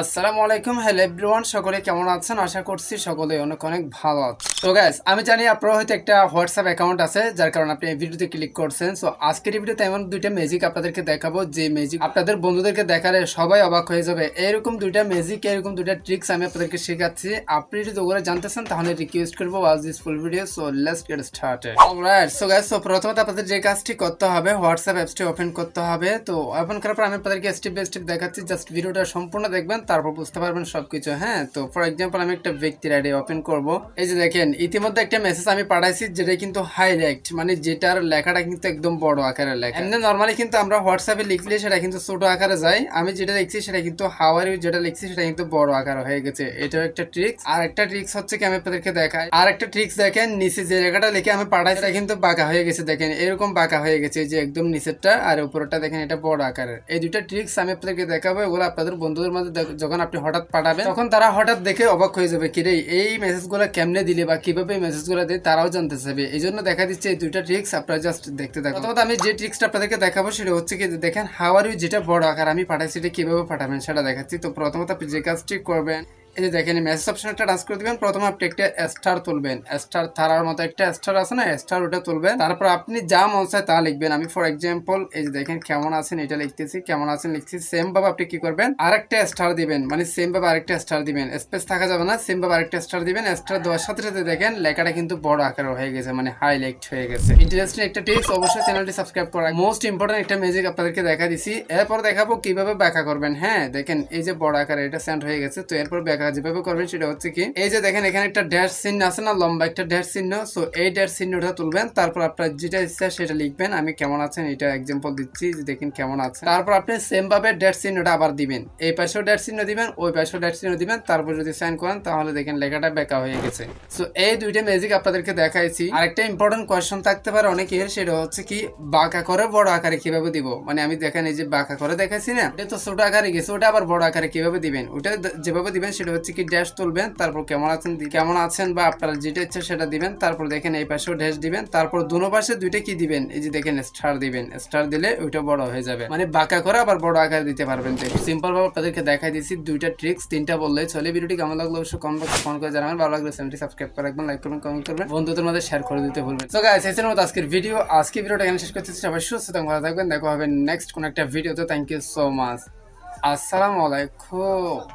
আসসালামু আলাইকুম hello everyone সকলে কেমন আছেন আশা করছি সকলে অনেক অনেক ভালো আছে তো গ্যাস আমি জানি আপনার হয়তো একটা হোয়াটসঅ্যাপ অ্যাকাউন্ট আছে যার কারণে আপনি এই ভিডিওতে ক্লিক করছেন সো আজকের ভিডিওতে এমন দুইটা ম্যাজিক আপনাদেরকে দেখাবো যে ম্যাজিক আপনাদের বন্ধুদেরকে দেখালে সবাই অবাক হয়ে যাবে এরকম দুইটা ম্যাজিক এরকম দুইটা ট্রিক্স আমি আপনাদেরকে শেখাচ্ছি আপনি যদি ওগুলো জানতেছেন তাহলে রিকোয়েস্ট করবো watch this full video so let's get started all right so guys so প্রথমত আপনাদের যে কাজটি করতে হবে হোয়াটসঅ্যাপ অ্যাপসটি ওপেন করতে হবে তো ওপেন করার পর আমি আপনাদেরকে স্টেপ বাই স্টেপ দেখাচ্ছি জাস্ট ভিডিওটা সম্পূর্ণ দেখবেন করবেন তারপর বুঝতে পারবেন সবকিছু হ্যাঁ তো ফর এক্সাম্পল আমি একটা ব্যক্তির আইডি ওপেন করব এই যে দেখেন ইতিমধ্যে একটা মেসেজ আমি পাঠাইছি যেটা কিন্তু হাইলাইট মানে যেটার লেখাটা কিন্তু একদম বড় আকারে লেখা এমনি নর্মালি কিন্তু আমরা হোয়াটসঅ্যাপে লিখলে সেটা কিন্তু ছোট আকারে যায় আমি যেটা লিখছি সেটা কিন্তু হাওয়ারি যেটা লিখছি সেটা কিন্তু বড় আকারে হয়ে গেছে এটাও একটা ট্রিক্স আর একটা ট্রিক্স হচ্ছে কি আমি আপনাদেরকে দেখাই আর একটা ট্রিক্স দেখেন নিচে যে লেখাটা লিখে আমি পাঠাই সেটা কিন্তু বাঁকা হয়ে গেছে দেখেন এরকম বাঁকা হয়ে গেছে যে একদম নিচেরটা আর উপরটা দেখেন এটা বড় আকারের এই দুটা ট্রিক্স আমি আপনাদেরকে দেখাবো এগুলো আপনাদের বন্ধুদের মধ্যে দেখ যখন আপনি হঠাৎ পাঠাবেন তখন তারা হঠাৎ দেখে অবাক হয়ে যাবে কিরে এই মেসেজগুলো কেমনে দিলে বা কিভাবে এই মেসেজগুলো দিয়ে তারাও জানতে চাইবে এই জন্য দেখা দিচ্ছে এই দুইটা ট্রিক্স আপনারা জাস্ট দেখতে থাকুন অথবা আমি যে ট্রিক্সটা আপনাদেরকে দেখাবো সেটা হচ্ছে কি দেখেন হাওয়ার যেটা বড় আকার আমি পাঠাই সেটা কিভাবে পাঠাবেন সেটা দেখাচ্ছি তো প্রথমত আপনি যে কাজটি করবেন এই যে দেখেন মেসেজ অপশন একটা টাচ করে দিবেন প্রথমে আপনি একটা স্টার তুলবেন স্টার থারার মতো একটা স্টার আছে না স্টার ওটা তুলবেন তারপর আপনি যা মন চায় তা লিখবেন আমি ফর এক্সাম্পল এই যে দেখেন কেমন আছেন এটা লিখতেছি কেমন আছেন লিখছি সেম ভাবে আপনি কি করবেন আরেকটা স্টার দিবেন মানে সেম ভাবে আরেকটা স্টার দিবেন স্পেস থাকা যাবে না সেম ভাবে আরেকটা স্টার দিবেন স্টার দেওয়ার সাথে সাথে দেখেন লেখাটা কিন্তু বড় আকার হয়ে গেছে মানে হাইলাইট হয়ে গেছে ইন্টারেস্টিং একটা টিপস অবশ্যই চ্যানেলটি সাবস্ক্রাইব করা মোস্ট ইম্পর্টেন্ট একটা ম্যাজিক আপনাদেরকে দেখা দিছি এরপর দেখাবো কিভাবে ব্যাখ্যা করবেন হ্যাঁ দেখেন এই যে বড় আকারে এটা সেন্ড হয়ে গেছে তো এরপর ব্যাখ্যা টাকা যেভাবে করবেন সেটা হচ্ছে কি এই যে দেখেন এখানে একটা ড্যাশ চিহ্ন আছে না লম্বা একটা ড্যাশ চিহ্ন সো এই ড্যাশ চিহ্নটা তুলবেন তারপর আপনার যেটা ইচ্ছা সেটা লিখবেন আমি কেমন আছেন এটা এক্সাম্পল দিচ্ছি যে দেখেন কেমন আছে তারপর আপনি সেম ভাবে ড্যাশ চিহ্নটা আবার দিবেন এই পাশেও ড্যাশ চিহ্ন দিবেন ওই পাশেও ড্যাশ চিহ্ন দিবেন তারপর যদি সাইন করেন তাহলে দেখেন লেখাটা বেকা হয়ে গেছে সো এই দুইটা ম্যাজিক আপনাদেরকে দেখাইছি আরেকটা ইম্পর্টেন্ট কোয়েশ্চন থাকতে পারে অনেকের সেটা হচ্ছে কি বাঁকা করে বড় আকারে কিভাবে দিব মানে আমি দেখেন এই যে বাঁকা করে দেখাইছি না এটা তো ছোট আকারে গেছে ওটা আবার বড় আকারে কিভাবে দিবেন ওটা যেভাবে দিবেন সেটা হচ্ছে কি ড্যাশ তুলবেন তারপর কেমন আছেন কেমন আছেন বা আপনার যেটা ইচ্ছা সেটা দিবেন তারপর দেখেন এই পাশেও ড্যাশ দিবেন তারপর দুনো পাশে দুইটা কি দিবেন এই যে দেখেন স্টার দিবেন স্টার দিলে ওইটা বড় হয়ে যাবে মানে বাঁকা করে আবার বড় আকার দিতে পারবেন সিম্পল ভাবে আপনাদেরকে দেখাই দিচ্ছি দুইটা ট্রিক্স তিনটা বললে চলে ভিডিওটি কেমন লাগলো অবশ্যই কম ফোন করে জানাবেন ভালো লাগলে চ্যানেলটি সাবস্ক্রাইব করে রাখবেন লাইক করবেন কমেন্ট করবেন বন্ধুদের মধ্যে শেয়ার করে দিতে ভুলবেন তো গাইস এসে মতো আজকের ভিডিও আজকে ভিডিওটা এখানে শেষ করতেছি সবাই সুস্থ ভালো থাকবেন দেখা হবে নেক্সট কোন একটা ভিডিওতে থ্যাংক ইউ সো মাচ আসসালামু আলাইকুম